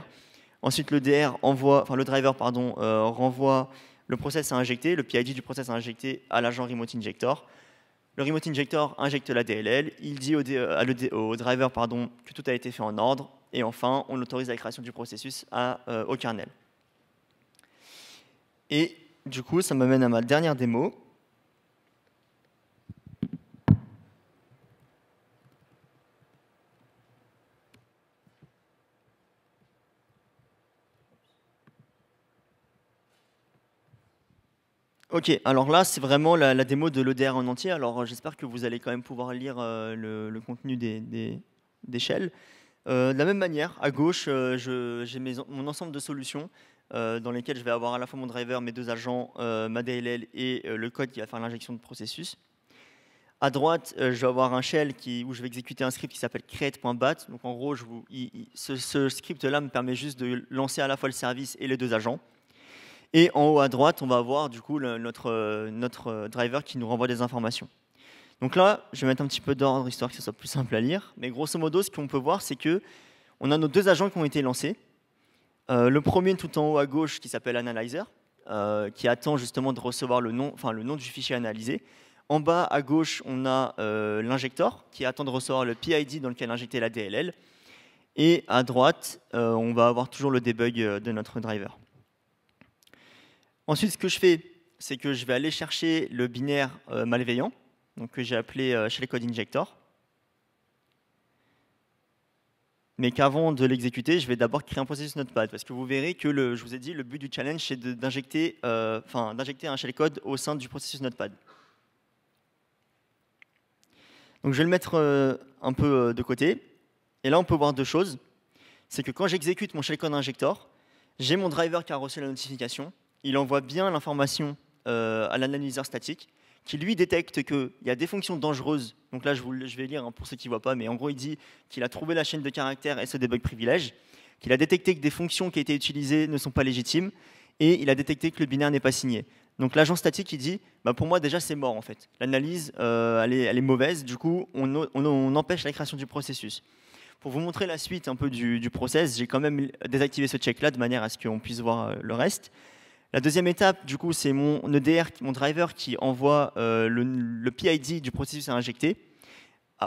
Ensuite, le, envoie, enfin, le driver pardon, euh, renvoie le process est injecté, le PID du process injecté injecté à l'agent remote injector. Le remote injector injecte la DLL, il dit au, driver pardon, que tout a été fait en ordre, et enfin, on autorise la création du processus euh, au kernel. Et du coup, ça m'amène à ma dernière démo, Ok, alors là, c'est vraiment la, démo de l'ODR en entier. Alors, euh, j'espère que vous allez quand même pouvoir lire euh, le, contenu des, shells. Euh, de la même manière, à gauche, j'ai mon ensemble de solutions dans lesquelles je vais avoir à la fois mon driver, mes deux agents, ma DLL et le code qui va faire l'injection de processus. À droite, je vais avoir un shell qui, où je vais exécuter un script qui s'appelle create.bat. Donc, en gros, je vous, ce script-là me permet juste de lancer à la fois le service et les deux agents. Et en haut à droite, on va avoir du coup notre, euh, notre euh, driver qui nous renvoie des informations. Donc là, je vais mettre un petit peu d'ordre histoire que ce soit plus simple à lire. Mais grosso modo, ce qu'on peut voir, c'est que on a nos deux agents qui ont été lancés. Euh, le premier tout en haut à gauche qui s'appelle Analyzer, qui attend justement de recevoir le nom, enfin, le nom du fichier analysé. En bas à gauche, on a euh, l'injector qui attend de recevoir le PID dans lequel injecter la DLL. Et à droite, on va avoir toujours le debug de notre driver. Ensuite, ce que je fais, c'est que je vais aller chercher le binaire euh, malveillant, donc que j'ai appelé euh, shellcode code injector. Mais qu'avant de l'exécuter, je vais d'abord créer un processus Notepad, parce que vous verrez que je vous ai dit, le but du challenge, c'est d'injecter, euh, enfin, d'injecter un shellcode au sein du processus Notepad. Donc je vais le mettre un peu de côté. Et là, on peut voir deux choses. C'est que quand j'exécute mon shellcode injector, j'ai mon driver qui a reçu la notification, il envoie bien l'information euh, à l'analyseur statique, qui lui détecte qu'il y a des fonctions dangereuses. Donc là, je, vous, je vais lire hein, pour ceux qui ne voient pas, mais en gros, il dit qu'il a trouvé la chaîne de caractères et ce debug privilège, qu'il a détecté que des fonctions qui étaient utilisées ne sont pas légitimes, et il a détecté que le binaire n'est pas signé. Donc l'agent statique, il dit, bah, pour moi déjà c'est mort en fait. L'analyse, euh, elle, est, mauvaise, du coup on, empêche la création du processus. Pour vous montrer la suite un peu du, du process, j'ai quand même désactivé ce check-là de manière à ce qu'on puisse voir euh, le reste. La deuxième étape, du coup, c'est mon EDR, mon driver qui envoie euh, le, PID du processus à injecter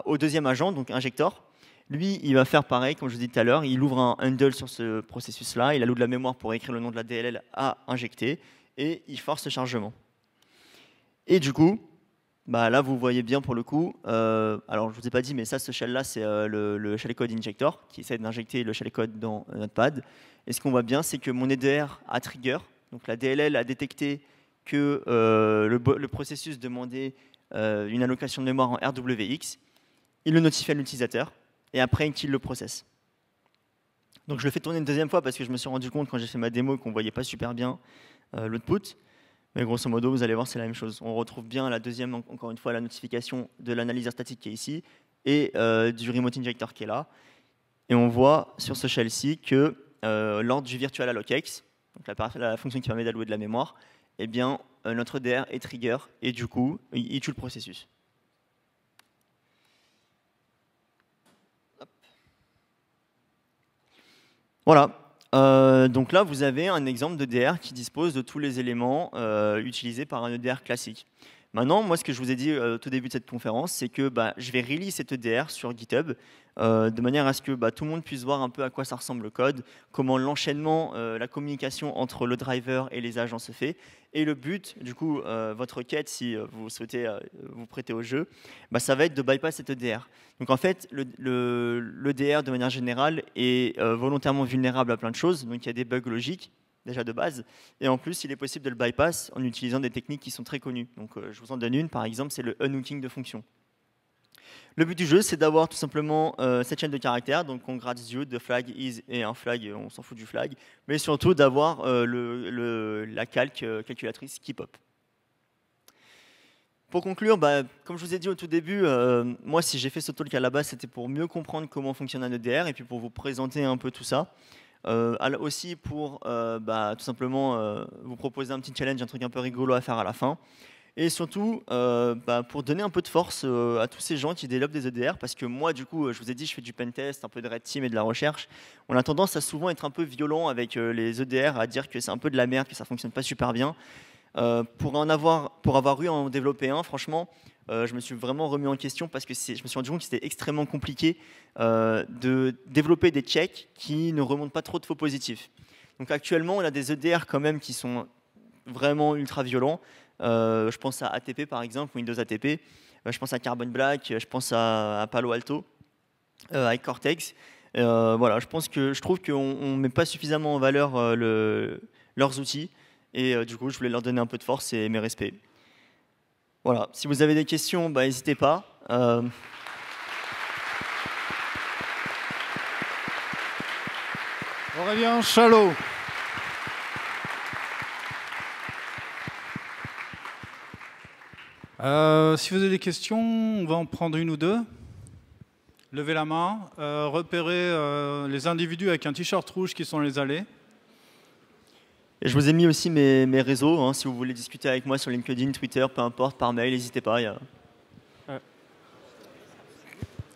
au deuxième agent, donc injector. Lui, il va faire pareil, comme je vous dit tout à l'heure, il ouvre un handle sur ce processus-là, il alloue de la mémoire pour écrire le nom de la DLL à injecter, et il force le chargement. Et du coup, bah là, vous voyez bien pour le coup, euh, alors je ne vous ai pas dit, mais ça, ce shell-là, c'est euh, le, le, shellcode injector qui essaie d'injecter le shell-code dans notre pad. Et ce qu'on voit bien, c'est que mon EDR a trigger, donc la DLL a détecté que euh, le, processus demandait euh, une allocation de mémoire en RWX. Il le notifie à l'utilisateur et après il le processe. Donc je le fais tourner une deuxième fois parce que je me suis rendu compte quand j'ai fait ma démo qu'on ne voyait pas super bien euh, l'output. Mais grosso modo, vous allez voir, c'est la même chose. On retrouve bien la deuxième, encore une fois, la notification de l'analyseur statique qui est ici et du remote injector qui est là. Et on voit sur ce shell-ci que lors du virtual alloc la, fonction qui permet d'allouer de la mémoire, eh bien, euh, notre DR est trigger et du coup, il, tue le processus. Voilà. Euh, donc là, vous avez un exemple de DR qui dispose de tous les éléments euh, utilisés par un EDR classique. Maintenant, moi, ce que je vous ai dit tout euh, au tout début de cette conférence, c'est que bah, je vais release cette EDR sur GitHub euh, de manière à ce que bah, tout le monde puisse voir un peu à quoi ça ressemble le code, comment l'enchaînement, euh, la communication entre le driver et les agents se fait. Et le but, du coup, votre quête, si vous souhaitez vous prêter au jeu, bah, ça va être de bypass cette EDR. Donc en fait, l'EDR, le, de manière générale, est volontairement vulnérable à plein de choses. Donc il y a des bugs logiques, déjà de base. Et en plus, il est possible de le bypass en utilisant des techniques qui sont très connues. Donc, euh, je vous en donne une, par exemple, c'est le unhooking de fonction. Le but du jeu, c'est d'avoir tout simplement euh, cette chaîne de caractères, donc on you, de flag, is et un flag, euh, on s'en fout du flag, mais surtout d'avoir la calque calculatrice qui pop. Pour conclure, bah, comme je vous ai dit au tout début, moi si j'ai fait ce talk à la base, c'était pour mieux comprendre comment fonctionne un EDR et puis pour vous présenter un peu tout ça. Euh, aussi pour euh, bah, tout simplement euh, vous proposer un petit challenge, un truc un peu rigolo à faire à la fin. Et surtout, euh, bah, pour donner un peu de force à tous ces gens qui développent des EDR, parce que moi, du coup, je vous ai dit, je fais du pentest, un peu de red team et de la recherche. On a tendance à souvent être un peu violent avec les EDR, à dire que c'est un peu de la merde, que ça fonctionne pas super bien. pour, en avoir, pour avoir eu à en développer un, franchement, euh, je me suis vraiment remis en question parce que je me suis rendu compte que c'était extrêmement compliqué euh, de développer des checks qui ne remontent pas trop de faux positifs. Donc actuellement, on a des EDR quand même qui sont vraiment ultra violents. Euh, je pense à ATP par exemple, Windows ATP. je pense à Carbon Black, je pense à, Palo Alto, à Cortex. voilà, je pense que je trouve qu'on ne met pas suffisamment en valeur le, leurs outils. Et du coup, je voulais leur donner un peu de force et mes respects. Voilà, si vous avez des questions, bah, n'hésitez pas. Aurélien euh, Chalot. Euh, si vous avez des questions, on va en prendre une ou deux. Levez la main, euh, repérez les individus avec un t-shirt rouge qui sont les allées je vous ai mis aussi mes, réseaux, hein, si vous voulez discuter avec moi sur LinkedIn, Twitter, peu importe, par mail, n'hésitez pas. Y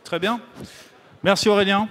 Très bien. Merci Aurélien.